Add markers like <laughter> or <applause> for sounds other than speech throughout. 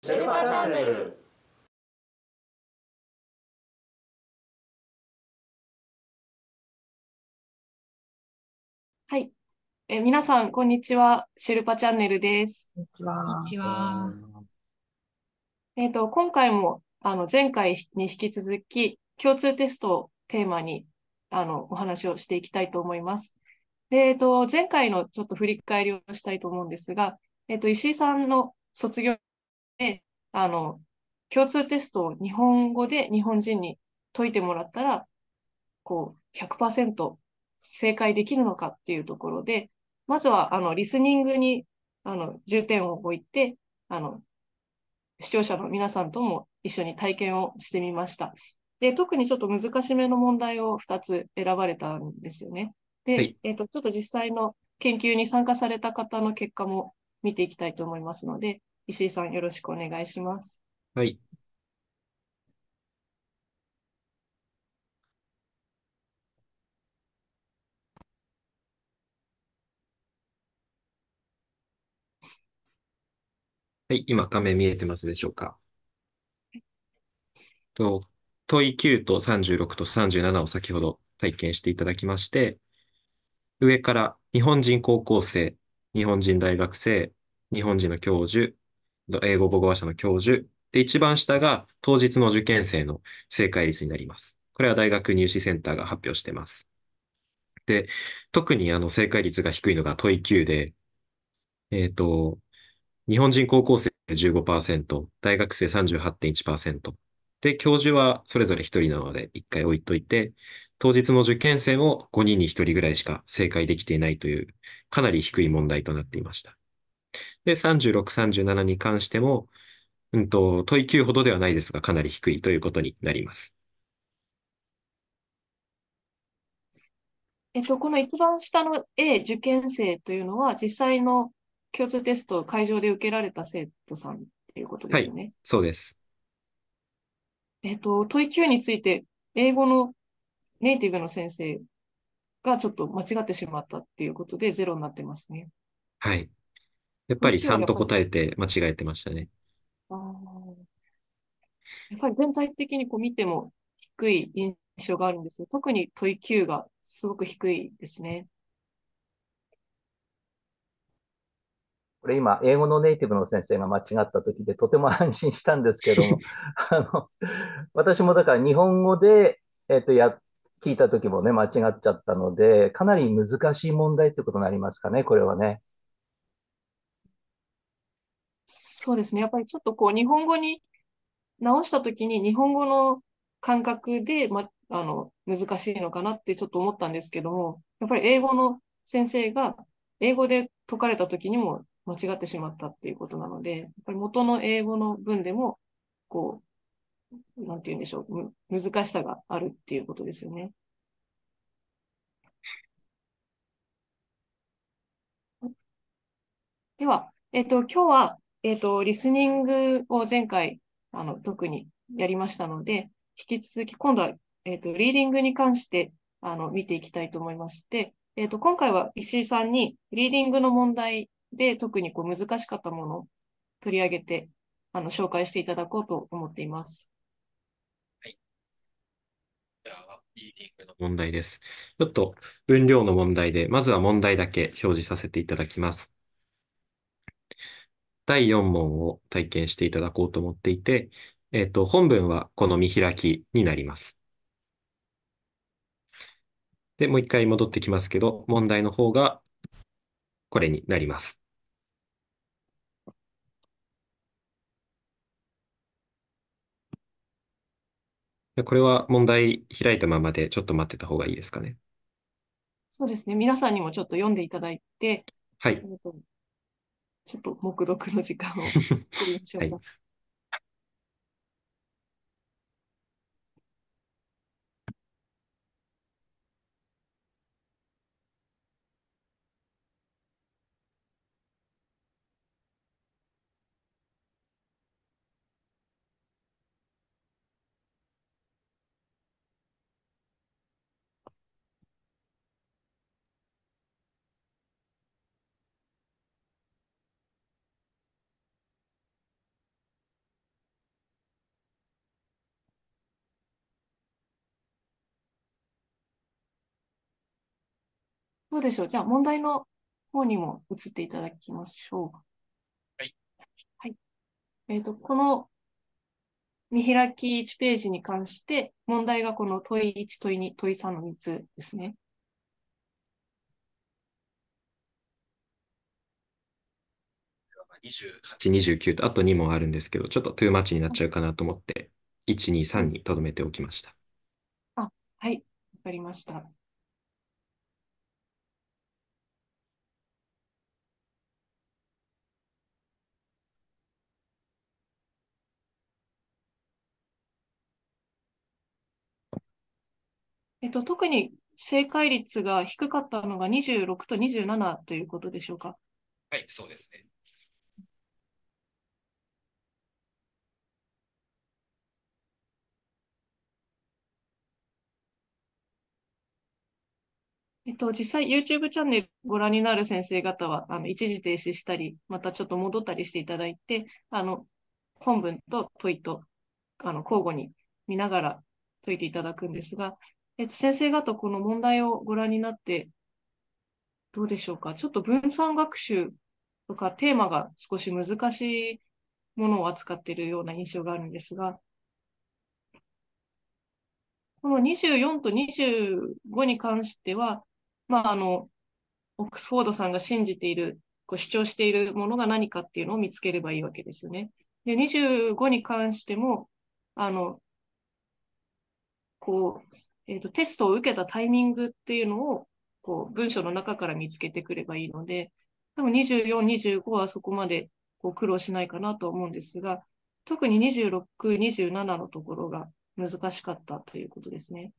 シェルパチャンネルはいえ皆さんこんにちはシェルパチャンネルですこんにちはにちはえっ、ー、と今回もあの前回に引き続き共通テストをテーマにあのお話をしていきたいと思いますえっ、ー、と、前回のちょっと振り返りをしたいと思うんですが、えっ、ー、と、石井さんの卒業あの、共通テストを日本語で日本人に解いてもらったら、こう100、正解できるのかっていうところで、まずは、あの、リスニングに、あの、重点を置いて、あの、視聴者の皆さんとも一緒に体験をしてみました。で、特にちょっと難しめの問題を2つ選ばれたんですよね。で、はい、えっ、と、ちょっと実際の研究に参加された方の結果も見ていきたいと思いますので、石井さんよろしくお願いします。はい。はい、今画面見えてますでしょうか。と問い9と36と37を先ほど体験していただきまして、上から日本人高校生、日本人大学生、日本人の教授、英語母語話者の教授。で、一番下が当日の受験生の正解率になります。これは大学入試センターが発表してます。で、特にあの正解率が低いのが問い9で、えっ、ー、と、日本人高校生15%、大学生38.1%。で、教授はそれぞれ1人なので1回置いといて、当日の受験生も5人に1人ぐらいしか正解できていないという、かなり低い問題となっていました。で、36、37に関しても、うんと、問い9ほどではないですが、かなり低いということになります。えっと、この一番下の A 受験生というのは、実際の共通テストを会場で受けられた生徒さんっていうことですね。はい、そうです。えっと、問い9について、英語のネイティブの先生がちょっと間違ってしまったっていうことで、ゼロになってますね。はい。やっぱり3と答えて間違えてましたね。やっぱり全体的にこう見ても低い印象があるんですよ。特に問い Q がすごく低いですね。これ今、英語のネイティブの先生が間違った時でとても安心したんですけども、<laughs> あの、私もだから日本語で、えっと、や、聞いた時もね、間違っちゃったので、かなり難しい問題ってことになりますかね、これはね。そうですね。やっぱりちょっとこう、日本語に直したときに、日本語の感覚で、ま、あの、難しいのかなってちょっと思ったんですけども、やっぱり英語の先生が、英語で解かれたときにも間違ってしまったっていうことなので、やっぱり元の英語の文でも、こう、なんて言うんでしょう、難しさがあるっていうことですよね。では、えっと、今日はえっ、ー、と、リスニングを前回、あの、特にやりましたので、引き続き、今度は、えっ、ー、と、リーディングに関して、あの、見ていきたいと思いまして、えっ、ー、と、今回は石井さんに、リーディングの問題で、特にこう、難しかったものを取り上げて、あの、紹介していただこうと思っています。はい。じゃあ、リーディングの問題です。ちょっと、分量の問題で、まずは問題だけ表示させていただきます。第4問を体験していただこうと思っていて、えっと、本文はこの見開きになります。で、もう一回戻ってきますけど、問題の方がこれになります。これは問題開いたままでちょっと待ってた方がいいですかね。そうですね。皆さんにもちょっと読んでいただいて、はい。ちょっと黙読の時間を作りましょうはいどうでしょう。じゃあ、問題の方にも移っていただきましょう。はい。はい。えっ、ー、と、この見開き1ページに関して、問題がこの問い1、問い2、問い3の3つですね。28、29と、あと2問あるんですけど、ちょっとトゥーマッチになっちゃうかなと思って、1、2、3にとどめておきました。あ、はい、わかりました。えっと、特に正解率が低かったのが26と27ということでしょうか。はい、そうですね。えっと、実際 YouTube チャンネルご覧になる先生方は、あの一時停止したり、またちょっと戻ったりしていただいて、あの本文と問いとあの交互に見ながら解いていただくんですが、えっと、先生方、この問題をご覧になって、どうでしょうか。ちょっと分散学習とかテーマが少し難しいものを扱っているような印象があるんですが、この24と25に関しては、まあ、あの、オックスフォードさんが信じている、こう主張しているものが何かっていうのを見つければいいわけですよね。で、25に関しても、あの、こう、えーと、テストを受けたタイミングっていうのをこう文章の中から見つけてくればいいので、多分24、25はそこまでこう苦労しないかなと思うんですが、特に26、27のところが難しかったということですね。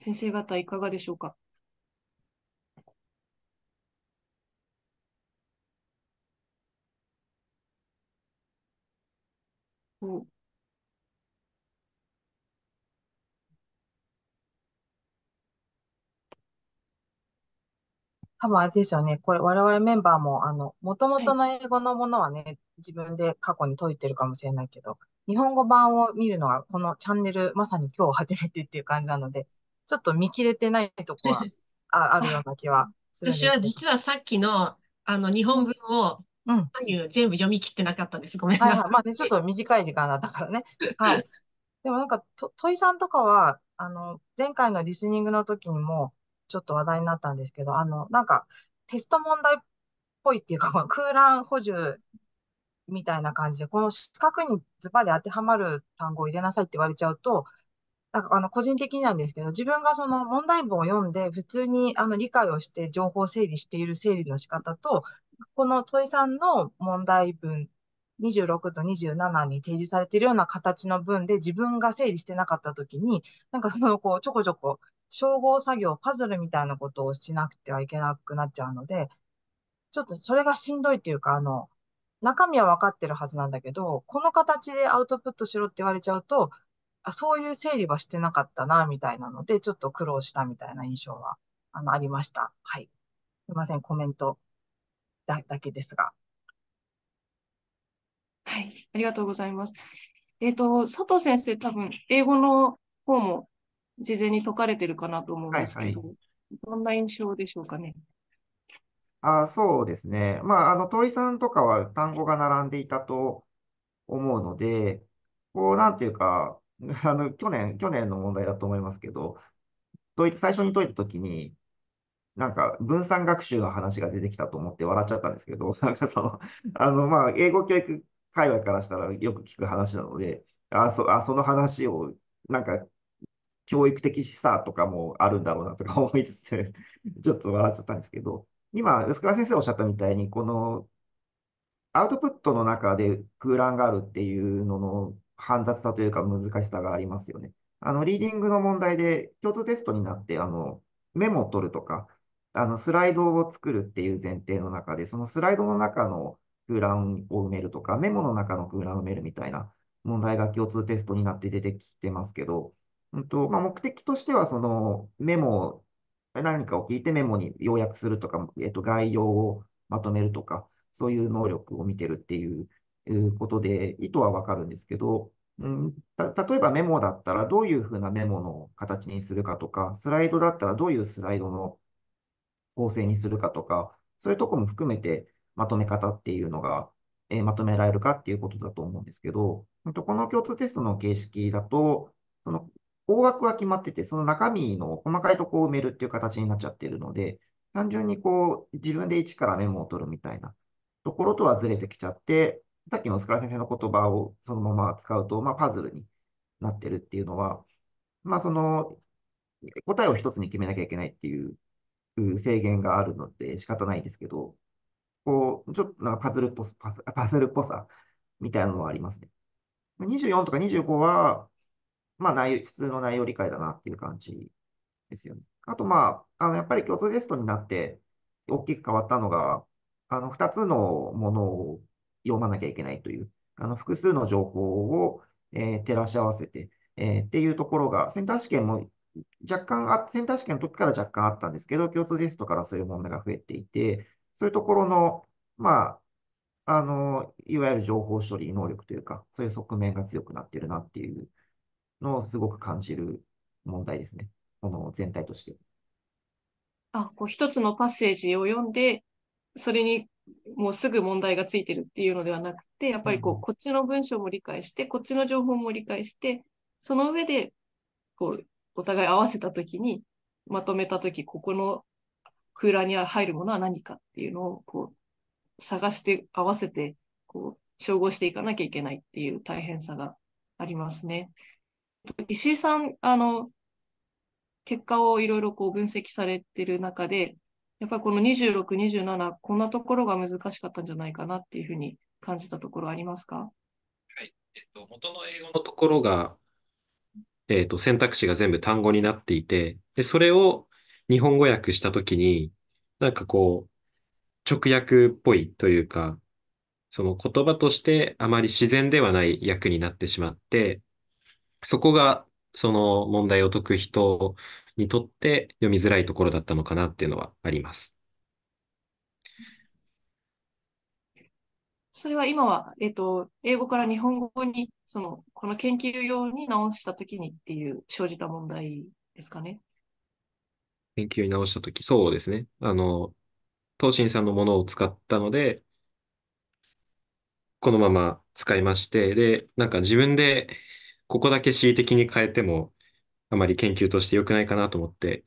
先生方いかがでしょうか多分あれですよね、これ我々メンバーも、あの、もともとの英語のものはね、はい、自分で過去に解いてるかもしれないけど、日本語版を見るのはこのチャンネル、まさに今日初めてっていう感じなので、ちょっと見切れてないとこは <laughs> ああるような気はする。私は実はさっきの、あの、日本文を、うん、全部読み切ってなかったんです。ごめんなさい。はいはい、まあね、ちょっと短い時間だったからね。はい。でもなんか、と、問いさんとかは、あの、前回のリスニングの時にも、ちょっと話題になったんですけど、あの、なんか、テスト問題っぽいっていうか、空欄補充みたいな感じで、この四角にズバリ当てはまる単語を入れなさいって言われちゃうと、なんかあの個人的になんですけど、自分がその問題文を読んで、普通にあの理解をして情報整理している整理の仕方と、この問いさんの問題文26と27に提示されているような形の文で自分が整理してなかったときに、なんかそのこうちょこちょこ照合作業、パズルみたいなことをしなくてはいけなくなっちゃうので、ちょっとそれがしんどいっていうか、あの、中身は分かってるはずなんだけど、この形でアウトプットしろって言われちゃうと、あそういう整理はしてなかったな、みたいなので、ちょっと苦労したみたいな印象は、あの、ありました。はい。すいません、コメントだだけですが。はい、ありがとうございます。えっ、ー、と、佐藤先生、多分、英語の方も事前に解かれてるかなと思うんですけど、はいはい、どんな印象でしょうかね。あそうですね。まあ、あの、問いさんとかは単語が並んでいたと思うので、こう、なんていうか、<laughs> あの、去年、去年の問題だと思いますけど、解い最初に解いたときに、なんか分散学習の話が出てきたと思って笑っちゃったんですけど、<laughs> なんかその、あの、まあ、英語教育界隈からしたらよく聞く話なので、あ、そ、あ、その話を、なんか教育的示唆とかもあるんだろうなとか思いつつ <laughs> ちょっと笑っちゃったんですけど、今、安倉先生おっしゃったみたいに、このアウトプットの中で空欄があるっていうのの煩雑さというか難しさがありますよね。あの、リーディングの問題で共通テストになって、あの、メモを取るとか、あの、スライドを作るっていう前提の中で、そのスライドの中の空欄を埋めるとか、メモの中の空欄を埋めるみたいな問題が共通テストになって出てきてますけど、うんとまあ、目的としては、そのメモ、何かを聞いてメモに要約するとか、えっと、概要をまとめるとか、そういう能力を見てるっていうことで、意図はわかるんですけど、うん、例えばメモだったらどういうふうなメモの形にするかとか、スライドだったらどういうスライドの構成にするかとか、そういうとこも含めてまとめ方っていうのが、えー、まとめられるかっていうことだと思うんですけど、この共通テストの形式だと、その方角は決まってて、その中身の細かいとこを埋めるっていう形になっちゃってるので、単純にこう、自分で一からメモを取るみたいなところとはずれてきちゃって、さっきのスクラ先生の言葉をそのまま使うと、まあ、パズルになってるっていうのは、まあ、その、答えを一つに決めなきゃいけないっていう制限があるので仕方ないですけど、こう、ちょっとなんかパズルっぽさ、パズルっぽさみたいなのはありますね。24とか25は、まあ内容、普通の内容理解だなっていう感じですよね。あと、まあ、あの、やっぱり共通テストになって大きく変わったのが、あの、2つのものを読まなきゃいけないという、あの、複数の情報を、えー、照らし合わせて、えー、っていうところが、センター試験も若干あ、センター試験の時から若干あったんですけど、共通テストからそういう問題が増えていて、そういうところの、まあ、あの、いわゆる情報処理能力というか、そういう側面が強くなってるなっていうのをすごく感じる問題ですね。この全体として。あ、こう一つのパッセージを読んで、それにもうすぐ問題がついてるっていうのではなくて、やっぱりこう、こっちの文章も理解して、こっちの情報も理解して、その上で、こう、お互い合わせたときに、まとめたとき、ここの空欄に入るものは何かっていうのを、こう、探して合わせて、こう、照合していかなきゃいけないっていう大変さがありますね。石井さん、あの、結果をいろいろこう分析されてる中で、やっぱりこの26、27、こんなところが難しかったんじゃないかなっていうふうに感じたところありますかはい。えっと、元の英語のところが、えっと、選択肢が全部単語になっていて、で、それを日本語訳したときに、なんかこう、直訳っぽいというか、その言葉としてあまり自然ではない訳になってしまって、そこがその問題を解く人にとって読みづらいところだったのかなっていうのはあります。それは今は、えっ、ー、と、英語から日本語に、その、この研究用に直したときにっていう生じた問題ですかね。研究に直したとき、そうですね。あの、東進さんのものを使ったので、このまま使いまして、で、なんか自分でここだけ恣意的に変えても、あまり研究として良くないかなと思って、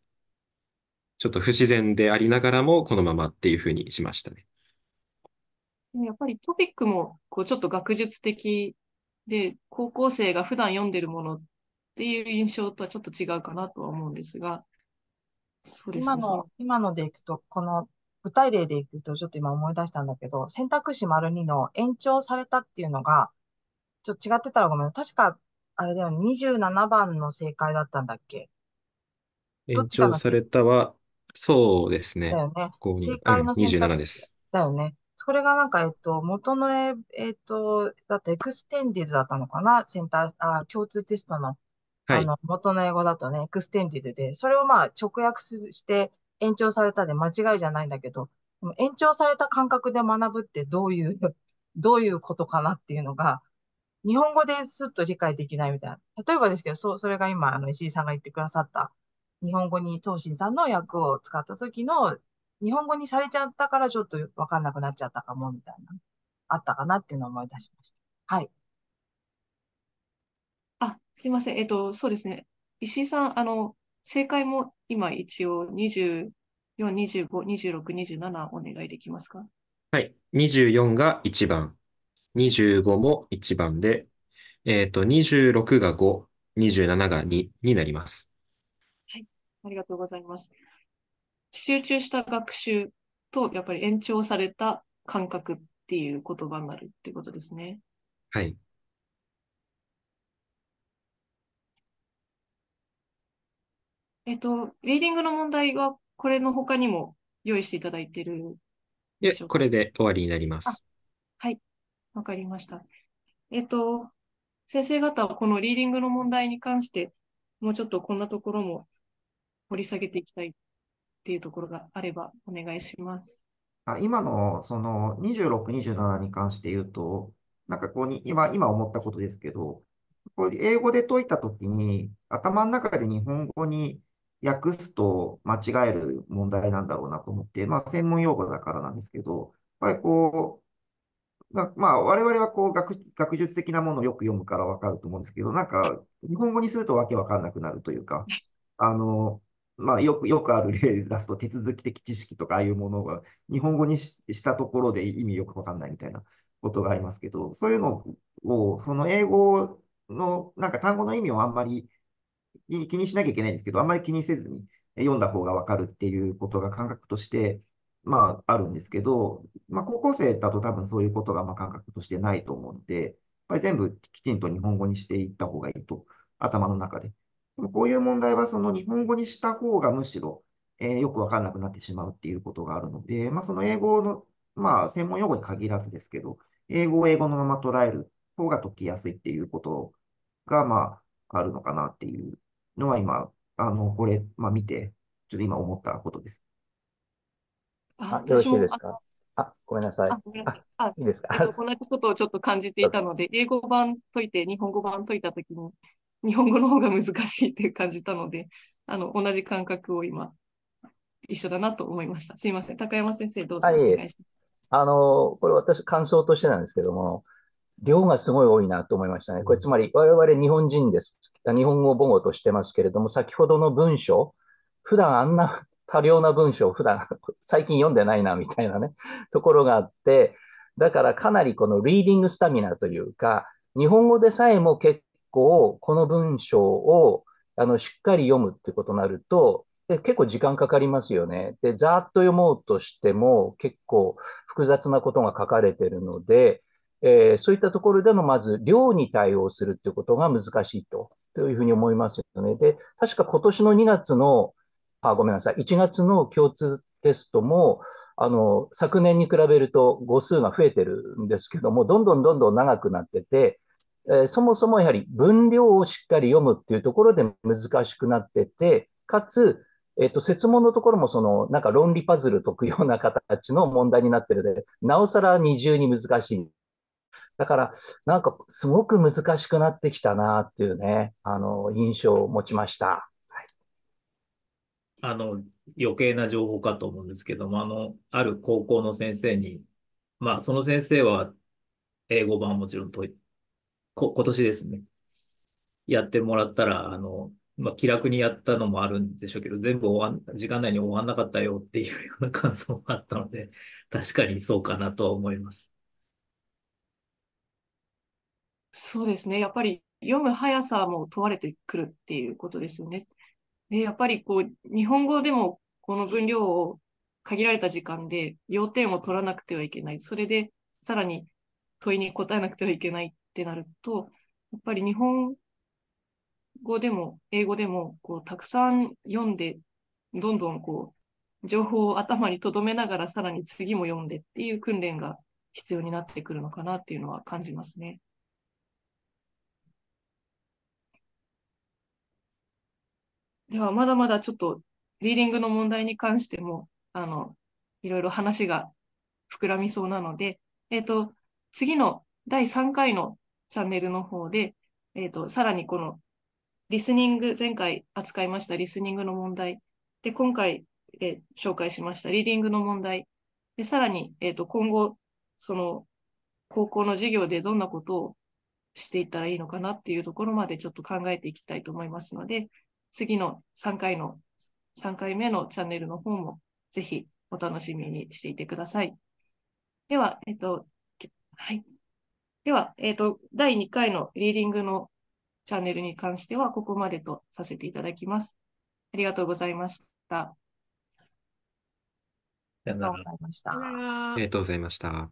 ちょっと不自然でありながらも、このままっていうふうにしましたね。やっぱりトピックも、こう、ちょっと学術的で、高校生が普段読んでるものっていう印象とはちょっと違うかなとは思うんですが、そうですね。今の、今のでいくと、この具体例でいくと、ちょっと今思い出したんだけど、選択肢丸2の延長されたっていうのが、ちょっと違ってたらごめん。確かあれだよ、27番の正解だったんだっけ延長されたは、そうですだね。よね。正解の選択27です。だよね。それがなんか、えっと、元のえ、えっと、だってエクステンディドだったのかなセンター、あ、共通テストの、はあい。の、元の英語だとね、エクステンディドで、それをまあ直訳すして延長されたで間違いじゃないんだけど、延長された感覚で学ぶってどういう、どういうことかなっていうのが、日本語ですっと理解できないみたいな。例えばですけど、そそれが今、あの、石井さんが言ってくださった、日本語に東進さんの役を使った時の、日本語にされちゃったからちょっとわかんなくなっちゃったかも、みたいな、あったかなっていうのを思い出しました。はい。あ、すいません。えっと、そうですね。石井さん、あの、正解も今一応24、25、26、27お願いできますかはい。24が1番。25も1番で、えっ、ー、と、26が5、27が2になります。はい、ありがとうございます。集中した学習と、やっぱり延長された感覚っていう言葉になるってことですね。はい。えっと、リーディングの問題は、これの他にも用意していただいてるいえ、これで終わりになります。わかりました。えっと、先生方はこのリーディングの問題に関して、もうちょっとこんなところも掘り下げていきたいっていうところがあればお願いします。あ今のその26、27に関して言うと、なんかこうに今、今思ったことですけど、これ英語で解いたときに、頭の中で日本語に訳すと間違える問題なんだろうなと思って、まあ、専門用語だからなんですけど、やっぱりこう、まあ、我々はこう学学術的なものをよく読むからわかると思うんですけど、なんか、日本語にするとわけわかんなくなるというか、あの、まあ、よく、よくある例出すと、手続き的知識とか、ああいうものが、日本語にしたところで意味よくわかんないみたいなことがありますけど、そういうのを、その英語の、なんか単語の意味をあんまり気にしなきゃいけないんですけど、あんまり気にせずに読んだ方がわかるっていうことが感覚として、まあ、あるんですけど、まあ、高校生だと多分そういうことが、まあ、感覚としてないと思うので、やっぱり全部きちんと日本語にしていった方がいいと、頭の中で。でもこういう問題は、その日本語にした方がむしろ、えー、よくわかんなくなってしまうっていうことがあるので、まあ、その英語の、まあ、専門用語に限らずですけど、英語を英語のまま捉える方が解きやすいっていうことが、まあ、あるのかなっていうのは今、あの、これ、まあ、見て、ちょっと今思ったことです。あ、よろしいですかあ、ごめんなさい。あ、ごめんなさい。あ、いいですか。こ同じことをちょっと感じていたので、英語版解いて日本語版解いたときに、日本語の方が難しいって感じたので、あの、同じ感覚を今、一緒だなと思いました。すいません。高山先生、どうぞお願いします。はい、あの、これ私、感想としてなんですけども、量がすごい多いなと思いましたね。これつまり我々日本人です。日本語を母語としてますけれども、先ほどの文章、普段あんな多量な文章を普段、<laughs> 最近読んでないな、みたいなね、ところがあって、だからかなりこのリーディングスタミナというか、日本語でさえも結構この文章をあのしっかり読むってことになると、で結構時間かかりますよね。で、ざーっと読もうとしても結構複雑なことが書かれてるので、えー、そういったところでのまず量に対応するっていうことが難しいとというふうに思いますよね。で、確か今年の2月のあ、ごめんなさい、1月の共通テストも、あの、昨年に比べると語数が増えてるんですけども、どんどんどんどん長くなってて、えー、そもそもやはり分量をしっかり読むっていうところで難しくなってて、かつ、えっ、と、説問のところもその、なんか論理パズル解くような形の問題になってるので、なおさら二重に難しい。だから、なんかすごく難しくなってきたなっていうね、あの、印象を持ちました。あの、余計な情報かと思うんですけども、あの、ある高校の先生に、まあ、その先生は、英語版はもちろんと、こ、今年ですね、やってもらったら、あの、まあ、気楽にやったのもあるんでしょうけど、全部終わん、時間内に終わんなかったよっていうような感想があったので、<laughs> 確かにそうかなとは思います。そうですね。やっぱり読む速さも問われてくるっていうことですよね。えやっぱりこう、日本語でもこの分量を限られた時間で要点を取らなくてはいけない。それで、さらに問いに答えなくてはいけないってなると、やっぱり日本語でも英語でもこうたくさん読んで、どんどんこう情報を頭に留めながらさらに次も読んでっていう訓練が必要になってくるのかなっていうのは感じますね。では、まだまだちょっとリーディングの問題に関しても、あの、いろいろ話が膨らみそうなので、えっ、ー、と、次の第3回のチャンネルの方で、えっ、ー、と、さらにこのリスニング、前回扱いましたリスニングの問題、で、今回、えー、紹介しましたリーディングの問題、で、さらに、えっ、ー、と、今後、その、高校の授業でどんなことをしていったらいいのかなっていうところまでちょっと考えていきたいと思いますので、次の3回の、3回目のチャンネルの方もぜひお楽しみにしていてください。では、えっと、はい。では、えっと、第2回のリーディングのチャンネルに関しては、ここまでとさせていただきます。ありがとうございました。ありがとうございました。ありがとうございました。